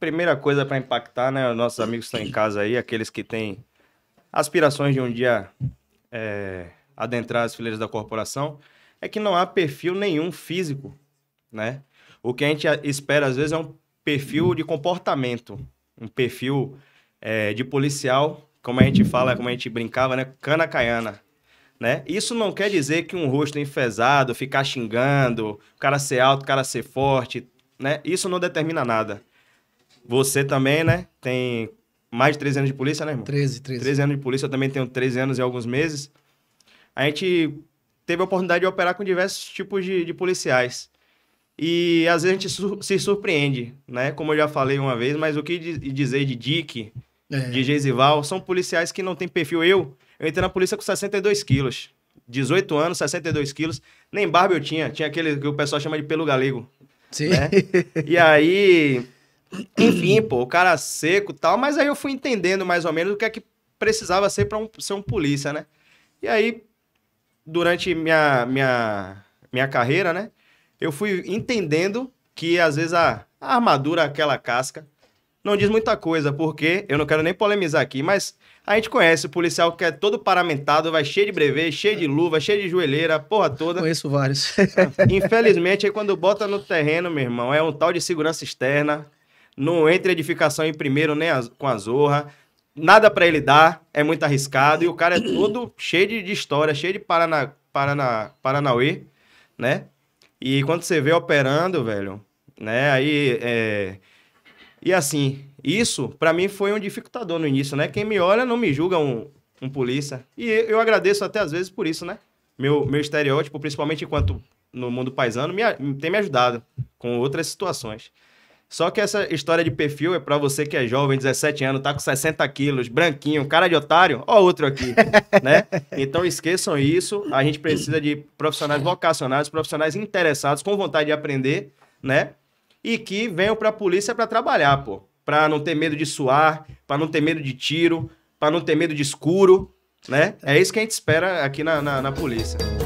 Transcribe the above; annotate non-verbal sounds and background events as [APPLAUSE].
primeira coisa para impactar, né? Nossos amigos estão em casa aí, aqueles que têm aspirações de um dia é, adentrar as fileiras da corporação, é que não há perfil nenhum físico, né? O que a gente espera às vezes é um perfil de comportamento, um perfil é, de policial, como a gente fala, como a gente brincava, né? Cana caiana. Né? Isso não quer dizer que um rosto enfesado, ficar xingando, o cara ser alto, o cara ser forte, né? Isso não determina nada. Você também, né? Tem mais de 13 anos de polícia, né, irmão? 13, 13. 13 anos de polícia, eu também tenho 13 anos e alguns meses. A gente teve a oportunidade de operar com diversos tipos de, de policiais. E às vezes a gente su se surpreende, né? Como eu já falei uma vez, mas o que dizer de Dick, é. de Gesival, são policiais que não têm perfil. Eu, eu entrei na polícia com 62 quilos. 18 anos, 62 quilos. Nem barba eu tinha. Tinha aquele que o pessoal chama de pelo galego. Sim. Né? [LAUGHS] E aí, enfim, pô, o cara seco tal, mas aí eu fui entendendo mais ou menos o que é que precisava ser para um, ser um polícia, né? E aí, durante minha, minha, minha carreira, né? Eu fui entendendo que às vezes a, a armadura, aquela casca, não diz muita coisa, porque eu não quero nem polemizar aqui, mas a gente conhece o policial que é todo paramentado, vai cheio de brevet, cheio de luva, cheio de joelheira, porra toda. Conheço vários. [LAUGHS] Infelizmente, aí quando bota no terreno, meu irmão, é um tal de segurança externa não entra edificação em primeiro nem com a zorra. Nada para ele dar, é muito arriscado. E o cara é todo [CLEARS THROAT] cheio de, de, história, cheio de Paraná, Paraná, Paranauê, né? E quando você vê operando, velho, né? Aí é... E assim, isso para mim foi um dificultador no início, né? Quem me olha não me julga um, um polícia. E eu agradeço até às vezes por isso, né? Meu, meu estereótipo, principalmente enquanto no mundo paisano, me, tem me ajudado com outras situações. Só que essa história de perfil é para você que é jovem, 17 anos, tá com 60 quilos, branquinho, cara de otário, ó outro aqui, [LAUGHS] né? Então esqueçam isso, a gente precisa de profissionais vocacionados, profissionais interessados, com vontade de aprender, né? E que venham para a polícia para trabalhar, pô. Para não ter medo de suar, para não ter medo de tiro, para não ter medo de escuro, né? É isso que a gente espera aqui na, na, na polícia.